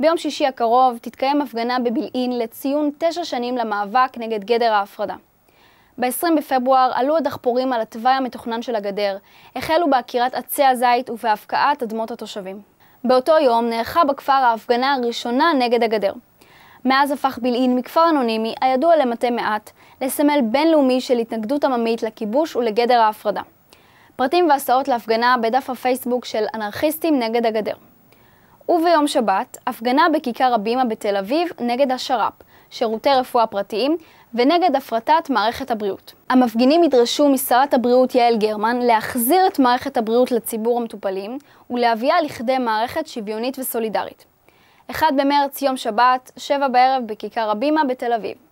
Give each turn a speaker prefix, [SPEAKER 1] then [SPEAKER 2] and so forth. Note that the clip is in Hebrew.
[SPEAKER 1] ביום שישי הקרוב תתקיים הפגנה בבילעין לציון תשע שנים למאבק נגד גדר ההפרדה. ב-20 בפברואר עלו הדחפורים על התוואי המתוכנן של הגדר, החלו בעקירת עצי הזית ובהפקעת אדמות התושבים. באותו יום נערכה בכפר ההפגנה הראשונה נגד הגדר. מאז הפך בילעין מכפר אנונימי, הידוע למטה מעט, לסמל בינלאומי של התנגדות עממית לכיבוש ולגדר ההפרדה. פרטים והסעות להפגנה בדף הפייסבוק של אנרכיסטים נגד הגדר. וביום שבת, הפגנה בכיכר הבימה בתל אביב נגד השר"פ, שירותי רפואה פרטיים, ונגד הפרטת מערכת הבריאות. המפגינים ידרשו משרת הבריאות יעל גרמן להחזיר את מערכת הבריאות לציבור המטופלים, ולהביאה לכדי מערכת שוויונית וסולידרית. 1 במרץ, יום שבת, 7 בערב בכיכר הבימה בתל אביב.